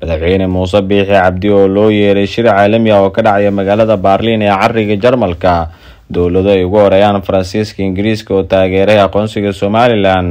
madaxweyne muuse biixi cabdi oo loo yeeray shir caalami ah oo ka dhacaya magaalada baarliin ee cariga jarmalka dowlado ay ugu horeeyaan faransiiska ingiriiska oo taageeray aqoonsiga somalilan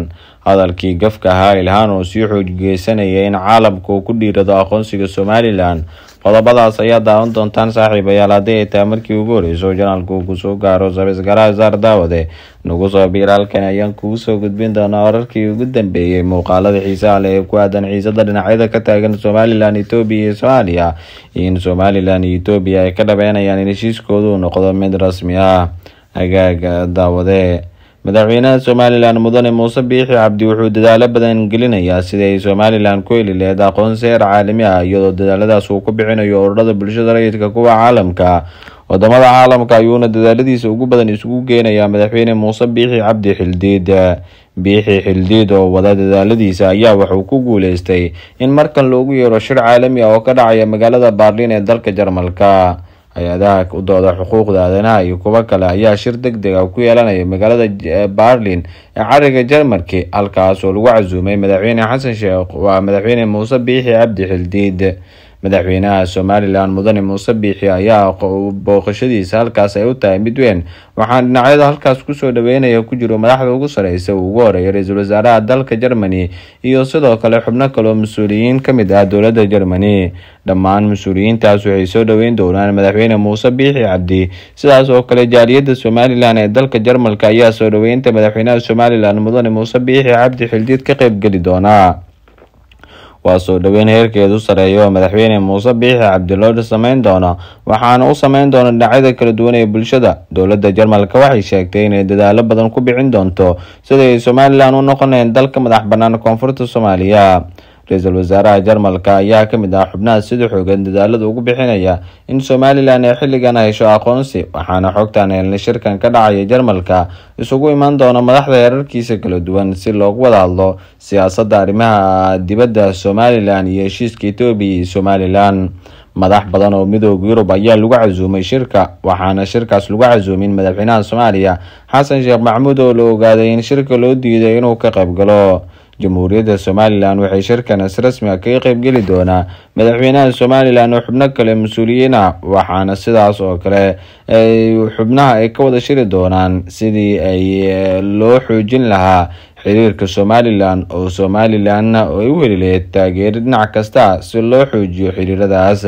hadalkii gafka ahaa ilhaan oo sii xoojgeysanaya in caalamka uu ku dhiirado aqoonsiga somalilan qodobadaas ayaa daawan doontaan saaxiibayaal haddii ay tahay markii ugu horreysoo janaalku uu kusoo gaaro sabiskaraha saar daawade nagu soo biir halkan ayaan kugu soo gudbin doonaa wararkii ugu dambeeyey muuqaalada xiisaha leh ee ku aadan xiisada dhinacyada ka taagan somalilan etoobiya iyo soomaaliya in somalilan iyo etoobiya ay ka dhaweenayaan in heshiiskoodu noqdo mid rasmi ah hagaaga daawade madaxweynaha somalilan mudane muuse biixi cabdi wuxuu dadaalo badan gelinayaa sidii ay somalilan ku heli laheed aqoonsi heer caalami ah iyadoo dadaaladaas uu ku bixinayo ururada bulshada rayidka kuwa caalamka wadamada caalamka ayuuna dadaaladiisa ugu badan isugu geenayaa madaxweyne muuse biixi cabdi xildiid biixi xildiid oo wada dadaaladiisa ayaa wuxuu ku guuleystay in markan loogu yeero shir caalami ah oo ka dhacaya magaalada baarlin ee dalka jarmalka hay-adaha u dooda xuquuqda aadanaha iyo kuwo kale ayaa shir deg deg ah ku yeelanaya magaalada eh, barlin ee cariga jarmalki halkaas oo lagu casuumay madaxweyne xasan sheekh waa madaxweyne muuse biixi cabdixildiid madaxweynaha somalilan mudane muuse biixi ayaa booqashadiisa halkaas ay u tahay mid weyn waxaana dhinacyada halkaas kusoo dhaweynaya ku jiro madaxda ugu sareysa uu ugu horeeyay ra-iisul wasaaraha dalka jermani iyo sidoo kale xubno kaleoo mas-uuliyiin ka mid ah dowladda jermani dhammaan mas-uuliyiintaas waxay soo dhaweyn doonaan madaxweyne muuse biixi cabdi sidaas oo kale jaaliyadda somalilan ee dalka jarmalka ayaa soo dhaweynta madaxweynaha somalilan mudane muuse biixi cabdi xildiid ka qeyb geli doonaa waa soo dhaweyn heerkeedu sareeyo oo madaxweyne muuse biixi cabdiloodhe sameyn doona waxaana u sameyn doona dhinacyada kala duwan ee bulshada dowladda jarmalka waxay sheegtay inay dadaalo badan ku bixin doonto sidai ay somalilan u noqon dalka madax bannaan koonfurta soomaaliya ra-iisul wasaaraha jarmalka ayaa ka mid ah xubnaha sida xoogan dadaalada ugu bixinaya in somalilan ay xilligan hesho aqoonsi waxaana xogtan helnay shirkan ka dhacaya jarmalka isugu iman doono madaxda heerarkiisa kala duwan si loogu wada hadlo siyaasadda arrimaha dibadda somalilan iyo heshiiska etoobiya iyo somalilan madax badan oo midoog yurub ayaa lagu casuumay shirka waxaana shirkaas lagu casuumin madaxweynaha soomaaliya xasan sheekh maxmuud oo la ogaaday in shirka loo diiday inuu ka qaybgalo jamhuuriyadda somalilan waxay shirkana si rasmi a kaga qaybgeli doonaa madaxweynaha somalilan oo xubno kale mas-uuliyiin ah waxaana sidaas oo kale ay xubnaha ay ka wada shiri doonaan sidii ay eh, loo xoojin lahaa xiriirka somalilan oo somalilanna ay u heli lahayd taageero dhinac kasta si loo xoojiyo xiriiradaas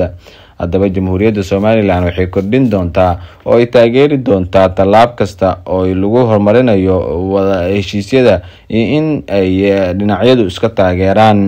haddaba jamhuuriyadda somalilan waxay kordhin doontaa oo ay taageeri doontaa tallaab kasta oo lagu horumarinayo wada heshiisyada iyo in ay eh, dhinacyadu iska taageeraan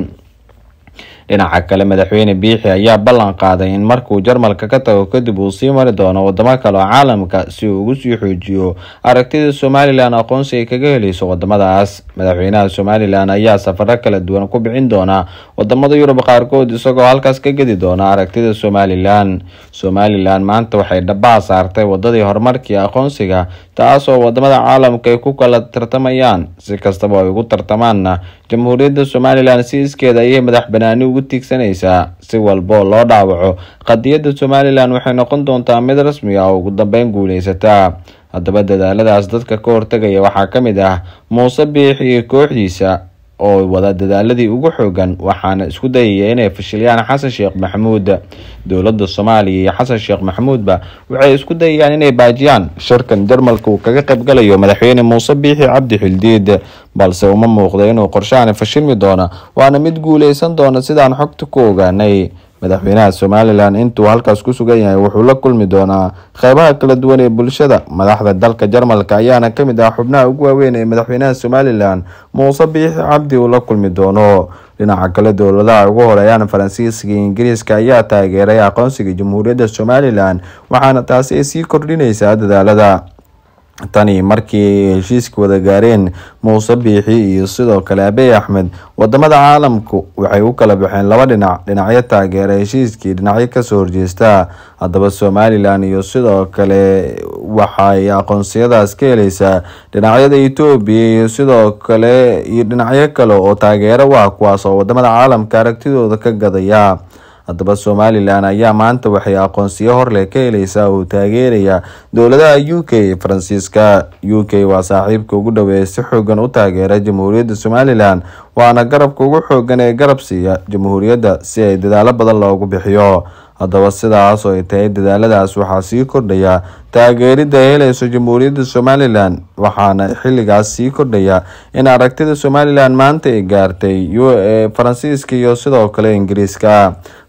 dhinaca kale madaxweyne biixi ayaa ballan qaaday in markuu jarmalka ka tago kadib uu sii mari doono wadamo kale oo caalamka si uu ugu sii xoojiyo aragtida somalilan aqoonsi ay kaga helayso wadamadaas madaxweynaha somalilan ayaa safaro kala duwan ku bixin doona wadamada yurub qaarkood isagoo halkaas ka gedi doona aragtida somalilan somalilan maanta waxay dhabaha saartay wadadii horumarkii aqoonsiga taasoo wadamada caalamka ay ku kala tartamayaan si kastaba ay ugu tartamaanna jamhuuriyadda somalilan si iskeeda ayay madax banaani ugu tiigsanaysaa si walboo loo dhaawaco qadiyadda somalilan waxay noqon doontaa mid rasmi ah oo ugu dambeyn guuleysata haddaba dadaaladaas dadka ka hortegaya waxaa ka mid ah muuse biix iyo kooxdiisa oo wada dadaaladii ugu xoogan waxaana isku dayaya inay fashiliyaan xasan sheekh maxamuud dowladda soomaaliya iyo xasan sheekh maxamuudba waxay isku dayayaan inay baajiyaan shirkan jarmalka uu kaga qaybgalayo madaxweyne muuse biixi cabdi xildiid balse uma muuqda inuu qorshahani fashilmi doona waana mid guuleysan doona sidaan xogta ku ogaanay madaxweynaha somalilan intuu halkaas ku sugan yahay wuxuu la kulmi doonaa qeybaha kala duwan ee bulshada madaxda dalka jarmalka ayaana kamid ah xubnaha ugu waaweyn ee madaxweynaha somalilan muuse biixi cabdi uu la kulmi doono dhinaca kale dowladaha ugu horeeyaan faransiiska iyo ingiriiska ayaa taageeray aqoonsiga jamhuuriyadda somalilan waxaana taasi ay sii kordhinaysaa dadaalada tani markii heshiiska wada gaareen muuse biixi iyo sidoo kale abey axmed wadamada caalamku waxay u kala baxeen laba dhinac dhinacyo taageera heshiiskii dhinacyo kasoo horjeesta haddaba somalilan iyo sidoo kale waxay aqoonsiyadaas ka heleysaa dhinacyada etoobiya iyo sidoo kale iyo dhinacyo kale oo taageero waa kuwaas oo wadamada caalamka aragtidooda ka gadaya haddaba somalilan ayaa maanta waxay aqoonsiyo horleh ka helaysaa oo taageeraya dowladaha u k faransiiska u k waa saaxiibka ugu dhoweeye si xoogan u taageera jamhuuriyadda somalilan waana garabka ugu xoogan ee garab siiya jamhuuriyadda si ay dadaalo badan loogu bixiyo haddaba sidaas oo ay tahay dadaaladaas waxaa sii kordhaya taageerida ay helayso jamhuuriyadda somalilan waxaana xilligaas sii kordhaya in aragtida somalilan maanta ay gaartay faransiiska iyo sidoo kale ingiriiska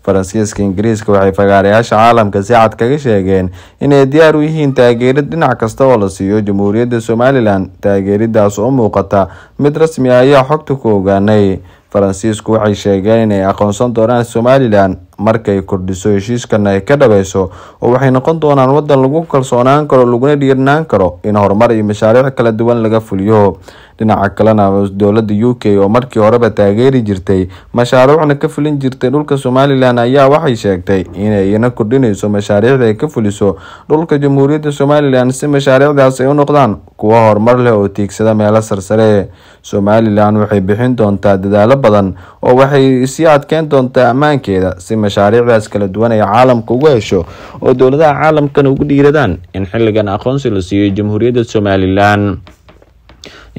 faransiiska ingiriiska waxay fagaarayaasha caalamka si cad kaga sheegeen inay diyaar u yihiin taageerid dhinac kasta oo la siiyo jamhuuriyadda somalilan taageeridaas oo muuqata mid rasmi ah ayaa xogta ku ogaanay faransiisku waxay sheegeen inay aqoonsan doonaan somalilan markay kordhiso heshiiskan ay ka dhabayso oo waxay noqon doonaan wadan lagu kalsoonaan karo laguna dhiirnaan karo in horumar iyo mashaariic kala duwan laga fuliyo dhinaca kalena dowlada u k oo markii horeba taageeri jirtay mashaaruucna ka fulin jirtay dhulka somalilan ayaa waxay sheegtay inay ina kordhinayso mashaariicda ay ka fuliso dhulka jamhuuriyadda somalilan si mashaariicdaas ay u noqdaan kuwo horumar leh oo tiigsada meelo sarsare ee somalilan waxay bixin doontaa dadaalo badan oo waxay sii adkeyn doontaa ammaankeeda si mashaariicdaas kala duwan ay caalamka ugu hesho oo dowladaha caalamkan ugu dhiiradaan in xilligan aqoonsi la siiyo jamhuuriyadda somalilan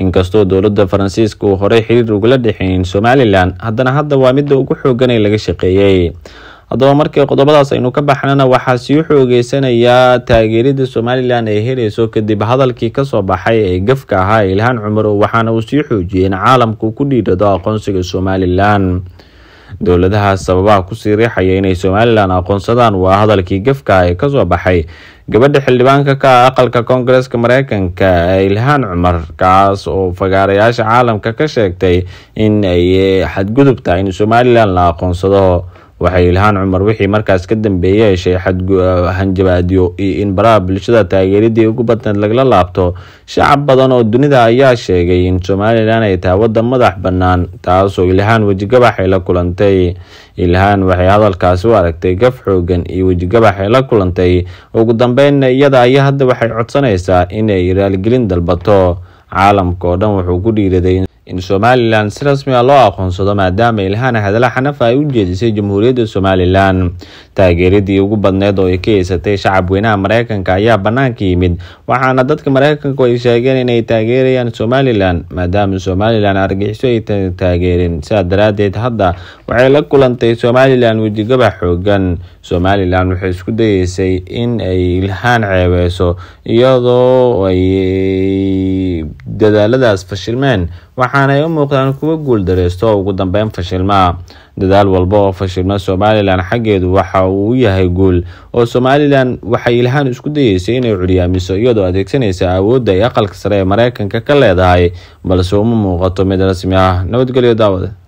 inkastoo dowladda faransiiska uu horey xiriir ugala dhexeyn somalilan haddana hadda waa midda ugu xooganay laga shaqeeyey haddaba markii qodobadaas aynu ka baxnana waxaa sii xoogeysanayaa taageerada somalilan ay helayso kadib hadalkii kasoo baxay ee gafka ahaa ilhaan cumar waxaana uu sii xoojiyey in caalamku ku dhiirado aqoonsiga somalilan dowladahaas sababaha kusii riixaya inay somalilan aqoonsadaan waa hadalkii gafka ee kasoo baxay gabadha xildhibaanka ka ah aqalka koongareska mareykanka ilhaan cumar kaas oo fagaarayaasha caalamka ka sheegtay in ay xadgudubta in somalilan la aqoonsado waxay ilhaan cumar wixii markaas ka dambeeya heshay ah, hanjabaadyo iyo in baraha bulshada taageeradii ugu badneed lagla laabto shacab badan oo dunida ayaa sheegay in somalilan ay tahay wadda madax bannaan taasoo ilhaan wejigabax ay la kulantay ilhaan waxay hadalkaasi u aragtay gaf xooggan iyo wejigabaxay la kulantay ugu dambeynna iyada ayaa hadda waxay codsanaysaa inay raalgelin dalbato caalamka oo dhan wuxuu ku dhiiraday in somalilan si rasmi a loo aqoonsado maadaama ilhaan hadala xanafa ay u jeedisay jamhuuriyadda somalilan taageeradii ugu badneed oo ay ka heysatay shacab weynaha mareykanka ayaa bannaanka yimid waxaana dadka mareykanku ay sheegeen inay taageerayaan somalilan maadaama somalilan argixiso ay taageereen sidaa daraaddeed hadda waxay la kulantay somalilan wejigaba xoogan somalilan waxay isku dayeysay in ay ilhaan ceebeyso iyadoo ay dadaaladaas fashilmeen waxaanay u muuqdaan kuwo guuldareysto oo ugu dambeyn fashilmaa dadaal walba oo fashilma somalilan xaggeedu waxa uu yahay guul oo somalilan waxay ilhaan isku dayeysay inay curyaamiso iyadoo adeegsanaysa awoodda ay aqalka sare ee mareykanka ka leedahay balse uma muuqato mid rasmi ah nabadgelyo daawade